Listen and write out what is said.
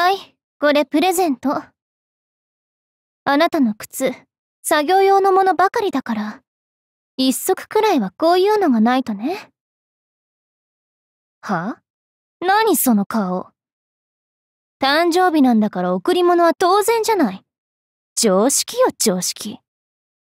はい、これプレゼント。あなたの靴、作業用のものばかりだから、一足くらいはこういうのがないとね。は何その顔。誕生日なんだから贈り物は当然じゃない。常識よ、常識。